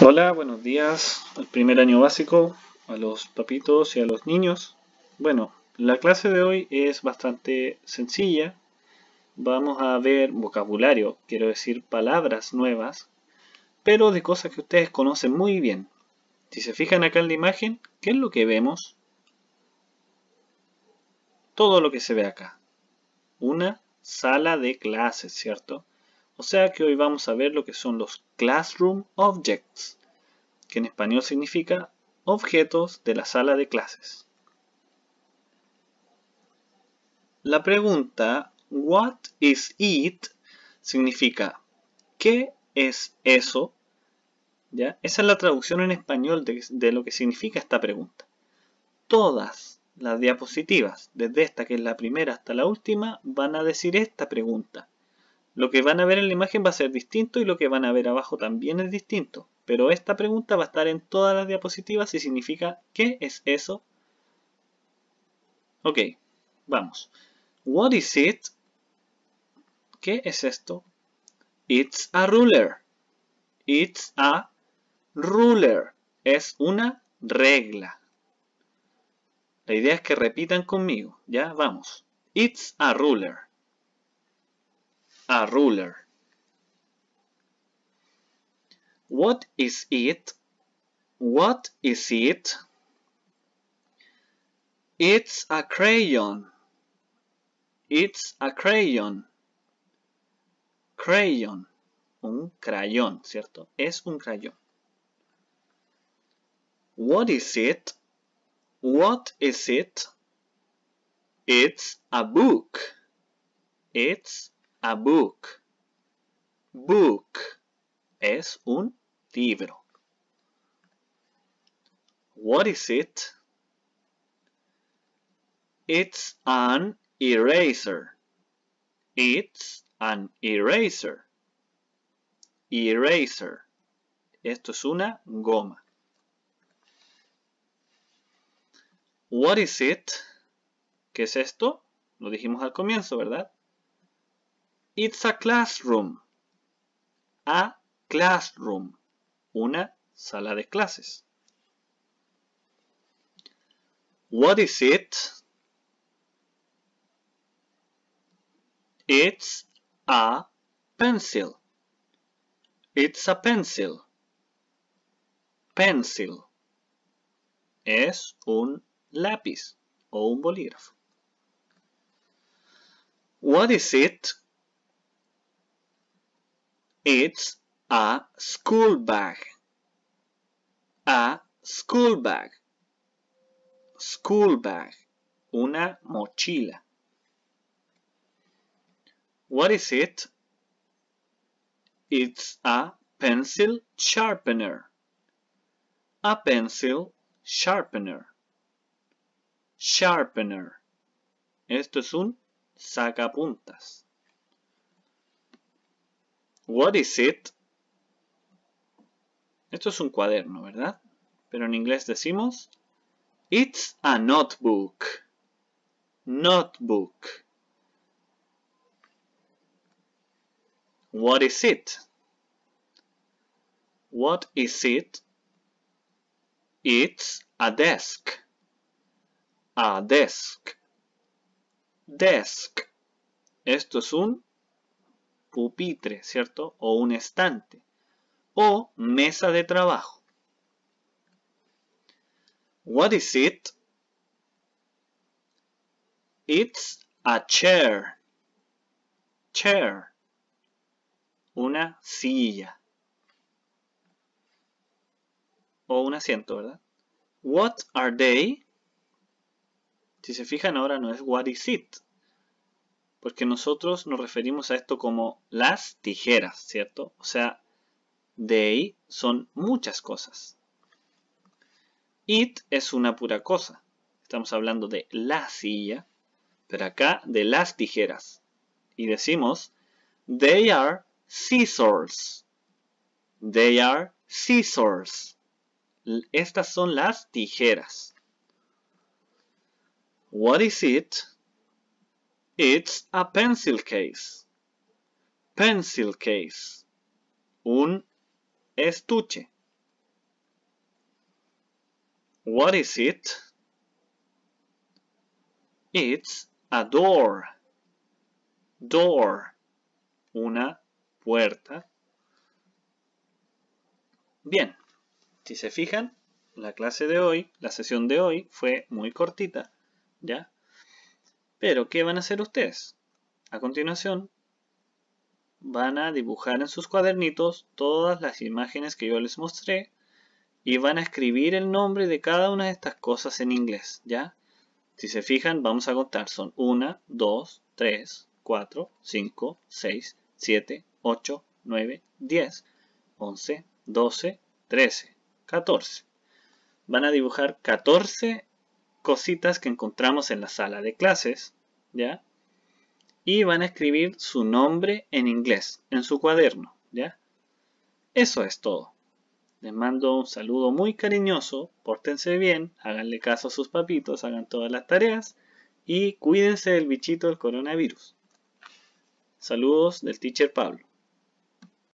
Hola, buenos días al primer año básico, a los papitos y a los niños. Bueno, la clase de hoy es bastante sencilla. Vamos a ver vocabulario, quiero decir palabras nuevas, pero de cosas que ustedes conocen muy bien. Si se fijan acá en la imagen, ¿qué es lo que vemos? Todo lo que se ve acá. Una sala de clases, ¿cierto? O sea que hoy vamos a ver lo que son los Classroom Objects, que en español significa objetos de la sala de clases. La pregunta What is it? significa ¿qué es eso? ¿Ya? Esa es la traducción en español de, de lo que significa esta pregunta. Todas las diapositivas, desde esta que es la primera hasta la última, van a decir esta pregunta. Lo que van a ver en la imagen va a ser distinto y lo que van a ver abajo también es distinto. Pero esta pregunta va a estar en todas las diapositivas y significa ¿qué es eso? Ok, vamos. What is it? ¿Qué es esto? It's a ruler. It's a ruler. Es una regla. La idea es que repitan conmigo. Ya, vamos. It's a ruler. a ruler. What is it? What is it? It's a crayon. It's a crayon. Crayon. Un crayón, ¿cierto? Es un crayón. What is it? What is it? It's a book. It's a book. Book es un libro. What is it? It's an eraser. It's an eraser. Eraser. Esto es una goma. What is it? ¿Qué es esto? Lo dijimos al comienzo, ¿verdad? It's a classroom. A classroom. Una sala de clases. What is it? It's a pencil. It's a pencil. Pencil. Es un lápiz o un bolígrafo. What is it? It's a school bag. A school bag. School bag. Una mochila. What is it? It's a pencil sharpener. A pencil sharpener. Sharpener. Esto es un sacapuntas. What is it? Esto es un cuaderno, ¿verdad? Pero en inglés decimos It's a notebook. Notebook. What is it? What is it? It's a desk. A desk. Desk. Esto es un pupitre, ¿cierto? O un estante. O mesa de trabajo. What is it? It's a chair. Chair. Una silla. O un asiento, ¿verdad? What are they? Si se fijan ahora no es what is it, porque nosotros nos referimos a esto como las tijeras, ¿cierto? O sea, they son muchas cosas. It es una pura cosa. Estamos hablando de la silla, pero acá de las tijeras. Y decimos, they are scissors. They are scissors. Estas son las tijeras. What is it? It's a pencil case. Pencil case. Un estuche. What is it? It's a door. Door. Una puerta. Bien, si se fijan, la clase de hoy, la sesión de hoy fue muy cortita, ¿ya? Pero, ¿qué van a hacer ustedes? A continuación, van a dibujar en sus cuadernitos todas las imágenes que yo les mostré y van a escribir el nombre de cada una de estas cosas en inglés, ¿ya? Si se fijan, vamos a contar, son 1, 2, 3, 4, 5, 6, 7, 8, 9, 10, 11, 12, 13, 14. Van a dibujar 14 cositas que encontramos en la sala de clases, ¿ya? Y van a escribir su nombre en inglés, en su cuaderno, ¿ya? Eso es todo. Les mando un saludo muy cariñoso, pórtense bien, háganle caso a sus papitos, hagan todas las tareas y cuídense del bichito del coronavirus. Saludos del teacher Pablo.